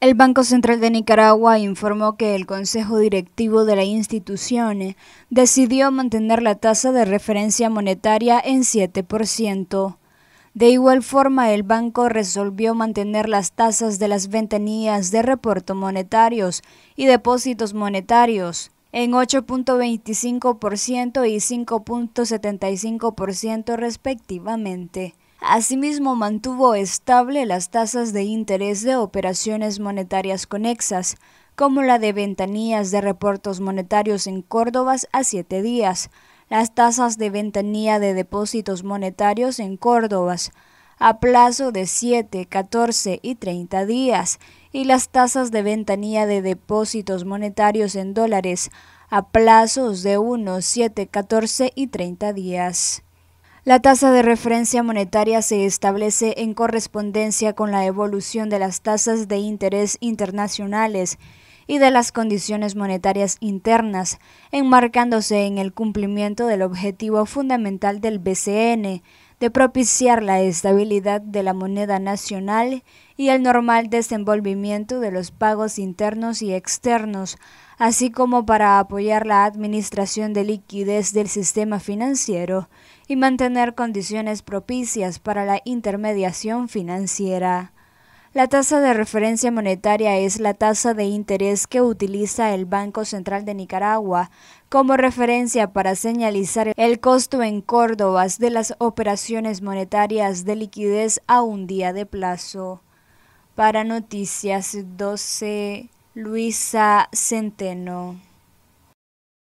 El Banco Central de Nicaragua informó que el Consejo Directivo de la institución decidió mantener la tasa de referencia monetaria en 7%. De igual forma, el banco resolvió mantener las tasas de las ventanillas de reporto monetarios y depósitos monetarios en 8.25% y 5.75% respectivamente. Asimismo, mantuvo estable las tasas de interés de operaciones monetarias conexas, como la de ventanías de reportos monetarios en Córdoba a siete días, las tasas de ventanía de depósitos monetarios en Córdoba a plazo de 7, 14 y 30 días y las tasas de ventanía de depósitos monetarios en dólares a plazos de 1, 7, 14 y 30 días. La tasa de referencia monetaria se establece en correspondencia con la evolución de las tasas de interés internacionales y de las condiciones monetarias internas, enmarcándose en el cumplimiento del objetivo fundamental del BCN de propiciar la estabilidad de la moneda nacional y el normal desenvolvimiento de los pagos internos y externos, así como para apoyar la administración de liquidez del sistema financiero y mantener condiciones propicias para la intermediación financiera. La tasa de referencia monetaria es la tasa de interés que utiliza el Banco Central de Nicaragua como referencia para señalizar el costo en Córdoba de las operaciones monetarias de liquidez a un día de plazo. Para Noticias 12, Luisa Centeno.